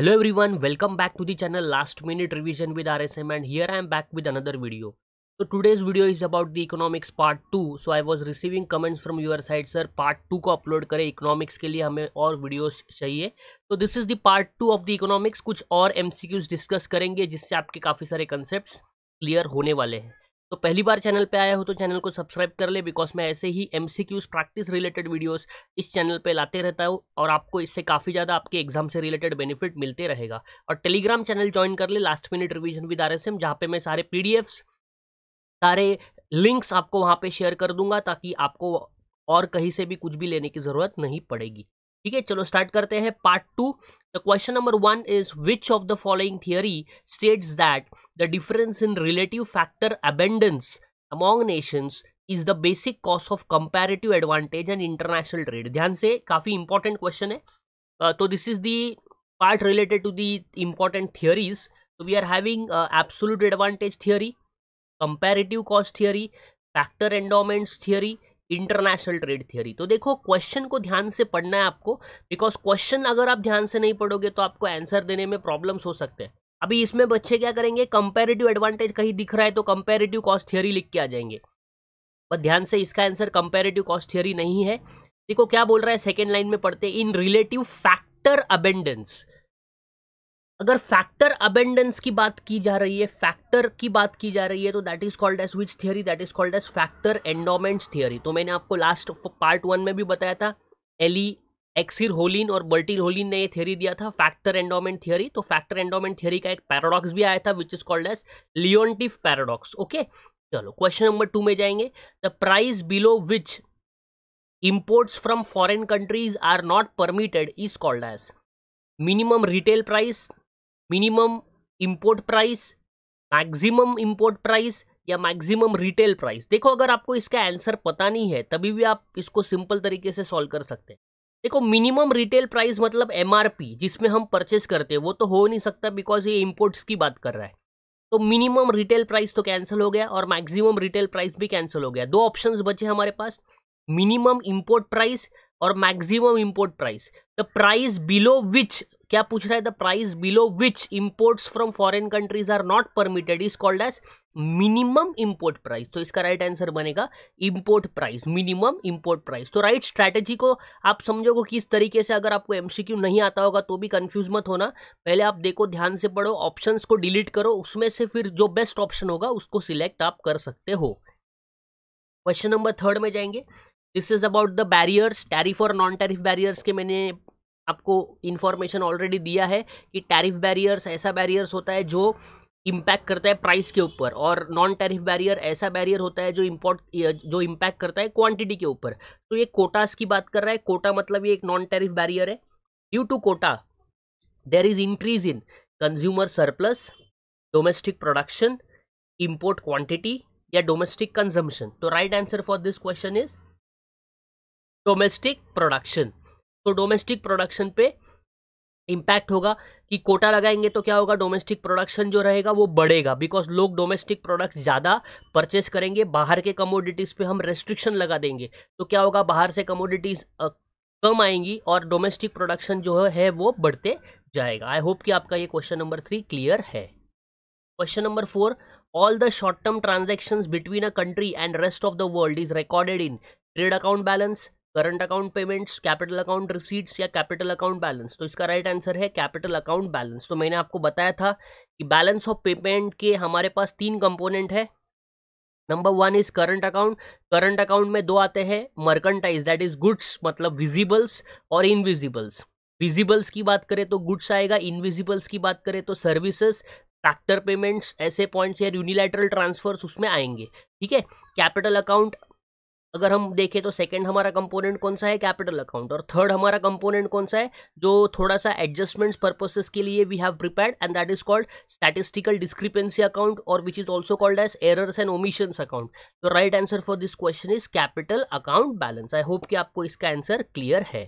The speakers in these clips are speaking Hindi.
hello everyone welcome back to the channel last minute revision with R S M and here I am back with another video तो today's video is about the economics part two so I was receiving comments from your side sir part two को अपलोड करें इकोनॉमिक्स के लिए हमें और वीडियोस चाहिए तो this is the part two of the economics कुछ और एम डिस्कस करेंगे जिससे आपके काफ़ी सारे कंसेप्ट क्लियर होने वाले हैं तो पहली बार चैनल पे आया हो तो चैनल को सब्सक्राइब कर ले बिकॉज मैं ऐसे ही एम प्रैक्टिस रिलेटेड वीडियोस इस चैनल पे लाते रहता हूँ और आपको इससे काफ़ी ज़्यादा आपके एग्जाम से रिलेटेड बेनिफिट मिलते रहेगा और टेलीग्राम चैनल ज्वाइन कर ले last minute revision with R S M जहाँ पर मैं सारे पी सारे लिंक्स आपको वहाँ पर शेयर कर दूंगा ताकि आपको और कहीं से भी कुछ भी लेने की ज़रूरत नहीं पड़ेगी ठीक है चलो स्टार्ट करते हैं part two the question number one is which of the following theory states that the difference in relative factor abundance among nations is the basic cause of comparative advantage and international trade ध्यान से काफ़ी इंपॉर्टेंट क्वेश्चन है तो this is the part related to the important theories तो we are having absolute advantage theory comparative cost theory factor endowments theory international trade theory तो देखो क्वेश्चन को ध्यान से पढ़ना है आपको बिकॉज क्वेश्चन अगर आप ध्यान से नहीं पढ़ोगे तो आपको आंसर देने में प्रॉब्लम्स हो सकते हैं अभी इसमें बच्चे क्या करेंगे कंपेरेटिव एडवांटेज कहीं दिख रहा है तो कंपेरेटिव कॉस्ट थियोरी लिख के आ जाएंगे पर ध्यान से इसका आंसर कंपेरेटिव कॉस्ट थियोरी नहीं है देखो क्या बोल रहा है सेकेंड लाइन में पढ़ते इन रिलेटिव फैक्टर अबेंडेंस अगर फैक्टर अबेंडेंस की बात की जा रही है फैक्टर की बात की जा रही है तो that is called as which theory that is called as factor endowments theory तो मैंने आपको लास्ट पार्ट वन में भी बताया था एली एक्सिर होलिन और बर्टिल होलिन ने ये थ्योरी दिया था फैक्टर एंडोमेंट थियोरी तो फैक्टर एंडोमेंट थियोरी का एक पैराडॉक्स भी आया था which is called as Leontief paradox okay चलो क्वेश्चन नंबर टू में जाएंगे the price below which imports from foreign countries are not permitted is called as minimum retail price minimum import price maximum import price या मैक्सिमम रिटेल प्राइस देखो अगर आपको इसका आंसर पता नहीं है तभी भी आप इसको सिंपल तरीके से सॉल्व कर सकते हैं देखो मिनिमम रिटेल प्राइस मतलब एम जिसमें हम परचेस करते हैं वो तो हो नहीं सकता बिकॉज ये इम्पोर्ट्स की बात कर रहा है तो मिनिमम रिटेल प्राइस तो कैंसिल हो गया और मैक्सिमम रिटेल प्राइस भी कैंसिल हो गया दो ऑप्शंस बचे हमारे पास मिनिमम इम्पोर्ट प्राइस और maximum import price the price below which क्या पूछ रहा है the price below which imports from foreign countries are not permitted is called as minimum import price तो इसका राइट आंसर बनेगा import price minimum import price तो राइट स्ट्रैटेजी को आप समझोगे किस तरीके से अगर आपको एमसीक्यू नहीं आता होगा तो भी कंफ्यूज मत होना पहले आप देखो ध्यान से पढ़ो ऑप्शंस को डिलीट करो उसमें से फिर जो बेस्ट ऑप्शन होगा उसको सिलेक्ट आप कर सकते हो क्वेश्चन नंबर थर्ड में जाएंगे this is about the barriers tariff और नॉन टैरिफ बैरियर्स के मैंने आपको इन्फॉर्मेशन ऑलरेडी दिया है कि टैरिफ बैरियर्स ऐसा बैरियर्स होता है जो इम्पैक्ट करता है प्राइस के ऊपर और नॉन टैरिफ बैरियर ऐसा बैरियर होता है जो इम्पोर्ट जो इम्पैक्ट करता है क्वांटिटी के ऊपर तो ये कोटास की बात कर रहा है कोटा मतलब ये एक नॉन टैरिफ बैरियर है due to quota there is increase in consumer surplus domestic production import quantity या डोमेस्टिक कंजम्पन तो right answer for this question is domestic production तो डोमेस्टिक प्रोडक्शन पे इम्पैक्ट होगा कि कोटा लगाएंगे तो क्या होगा डोमेस्टिक प्रोडक्शन जो रहेगा वो बढ़ेगा बिकॉज लोग डोमेस्टिक प्रोडक्ट्स ज़्यादा परचेस करेंगे बाहर के कमोडिटीज़ पे हम रेस्ट्रिक्शन लगा देंगे तो क्या होगा बाहर से कमोडिटीज़ कम आएंगी और डोमेस्टिक प्रोडक्शन जो है वो बढ़ते जाएगा आई होप कि आपका ये क्वेश्चन नंबर थ्री क्लियर है question number four all the short term transactions between a country and rest of the world is recorded in trade account balance current account payments capital account receipts या कैपिटल अकाउंट बैलेंस तो इसका राइट right आंसर है कैपिटल अकाउंट बैलेंस तो मैंने आपको बताया था कि बैलेंस ऑफ पेमेंट के हमारे पास तीन कंपोनेंट है number one is current account current account में दो आते हैं मर्कंटाइज दैट इज गुड्स मतलब विजिबल्स और इनविजिबल्स विजिबल्स की बात करें तो गुड्स आएगा इनविजिबल्स की बात करें तो सर्विसेज फैक्टर पेमेंट्स ऐसे पॉइंट्स या यूनिलैटरल ट्रांसफर्स उसमें आएंगे ठीक है कैपिटल अकाउंट अगर हम देखें तो सेकंड हमारा कंपोनेंट कौन सा है कैपिटल अकाउंट और थर्ड हमारा कंपोनेंट कौन सा है जो थोड़ा सा एडजस्टमेंट्स पर्पसेस के लिए we have prepared and that is called statistical discrepancy account और which is also called as errors and omissions account तो right answer for this question is capital account balance I hope कि आपको इसका आंसर क्लियर है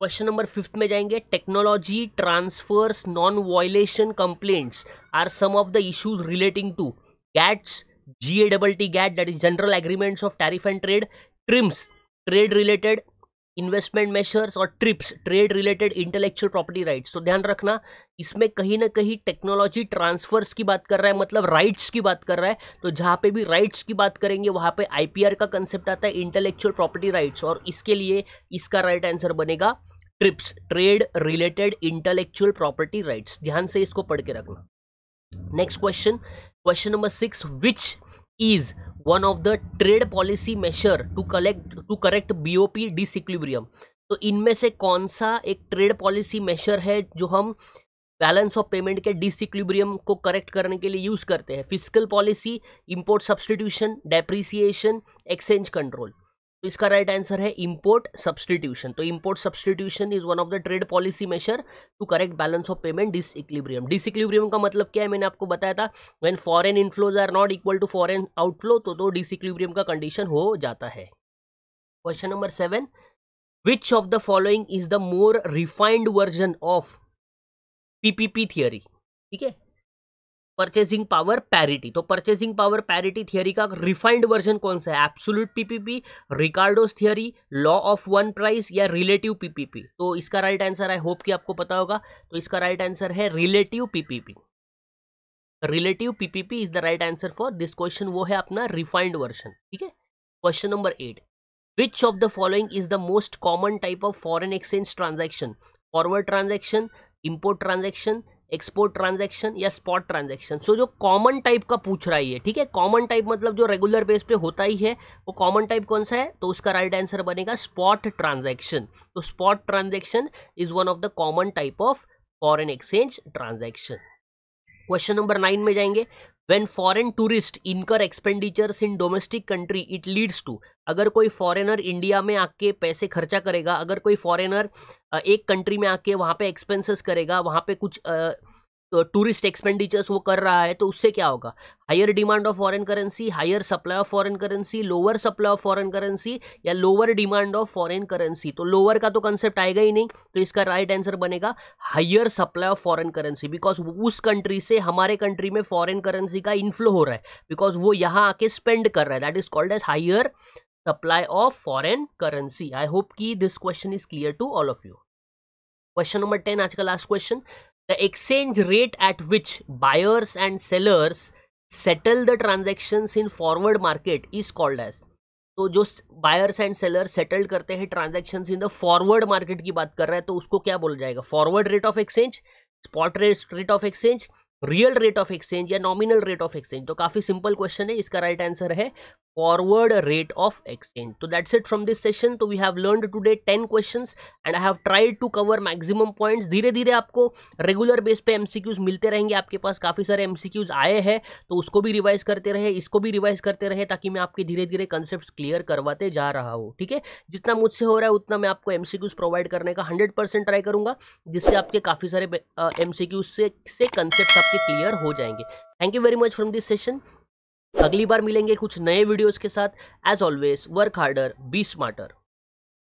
क्वेश्चन नंबर फिफ्थ में जाएंगे technology transfers non violation complaints are some of the issues relating to GATS G A double T GATT that is general agreements of tariff and trade TRIMS trade related investment measures और TRIPS trade related intellectual property rights तो ध्यान रखना इसमें कहीं ना कहीं टेक्नोलॉजी ट्रांसफर्स की बात कर रहा है मतलब राइट्स की बात कर रहा है तो जहाँ पे भी राइट्स की बात करेंगे वहाँ पे आईपीआर का कंसेप्ट आता है इंटेलेक्चुअल प्रॉपर्टी राइट्स और इसके लिए इसका राइट right आंसर बनेगा TRIPS trade related intellectual property rights ध्यान से इसको पढ़ के रखना next question question number six which is one of the trade policy measure to collect to correct BOP disequilibrium तो इनमें से कौन सा एक ट्रेड पॉलिसी मेशर है जो हम बैलेंस ऑफ पेमेंट के डिसइक्विब्रियम को करेक्ट करने के लिए यूज़ करते हैं physical policy import substitution depreciation exchange control तो इसका राइट आंसर है इंपोर्ट सब्सटीट्यूशन तो import substitution is one of the trade policy measure to correct balance of payment disequilibrium disequilibrium का मतलब क्या है मैंने आपको बताया था when foreign inflows are not equal to foreign outflow तो तो डिस इक्लिब्रियम का कंडीशन हो जाता है question number seven which of the following is the more refined version of PPP theory ठीक है परचेसिंग पावर पैरिटी तो परचेसिंग पावर पैरिटी थियरी का रिफाइंड वर्जन कौन सा है absolute PPP Ricardo's theory law of one price या रिलेटिव पीपीपी तो इसका राइट आंसर आई होप कि आपको पता होगा तो इसका राइट आंसर है relative PPP relative PPP is the right answer for this question वो है अपना रिफाइंड वर्जन ठीक है question number eight which of the following is the most common type of foreign exchange transaction forward transaction import transaction export transaction या स्पॉट ट्रांजैक्शन सो जो कॉमन टाइप का पूछ रहा है ठीक है कॉमन टाइप मतलब जो रेगुलर बेस पे होता ही है वो कॉमन टाइप कौन सा है तो उसका राइट आंसर बनेगा स्पॉट ट्रांजैक्शन तो spot transaction is one of the common type of foreign exchange transaction question number nine में जाएंगे when foreign tourist incur expenditures in domestic country it leads to अगर कोई फॉरेनर इंडिया में आके पैसे खर्चा करेगा अगर कोई फॉरेनर एक कंट्री में आके वहाँ पे एक्सपेंसेस करेगा वहाँ पे कुछ uh, टूरिस्ट एक्सपेंडिचर्स वो कर रहा है तो उससे क्या होगा higher demand of foreign currency higher supply of foreign currency lower supply of foreign currency या lower demand of foreign currency तो लोअर का तो कंसेप्ट आएगा ही नहीं तो इसका राइट right आंसर बनेगा higher supply of foreign currency because उस कंट्री से हमारे कंट्री में फॉरेन करेंसी का इन्फ्लो हो रहा है बिकॉज वो यहाँ आके स्पेंड कर रहा है that is called as higher supply of foreign currency I hope कि this question is clear to all of you question number ten आज का last question the exchange rate at which buyers and sellers settle the transactions in forward market is called as तो जो बायर्स एंड सेलर सेटल करते हैं transaction in the forward market की बात कर रहा है तो उसको क्या बोला जाएगा forward rate of exchange spot rate rate of exchange real rate of exchange या नॉमिनल रेट ऑफ एक्सचेंज तो काफ़ी सिंपल क्वेश्चन है इसका राइट right आंसर है forward rate of exchange so that's it from this session so we have learned today 10 questions and i have tried to cover maximum points धीरे धीरे आपको रेगुलर बेस पे एमसीक्यूज मिलते रहेंगे आपके पास काफ़ी सारे एमसीक्यूज आए हैं तो उसको भी रिवाइज करते रहे इसको भी रिवाइज करते रहे ताकि मैं आपके धीरे धीरे कंसेप्ट क्लियर करवाते जा रहा हूँ ठीक है जितना मुझसे हो रहा है उतना मैं आपको एमसीक्यूज प्रोवाइड करने का हंड्रेड परसेंट ट्राई करूंगा जिससे आपके काफ़ी सारे एमसीक्यूज से से कंसेप्ट आपके क्लियर हो जाएंगे thank you very much from this session अगली बार मिलेंगे कुछ नए वीडियोस के साथ as always work harder be smarter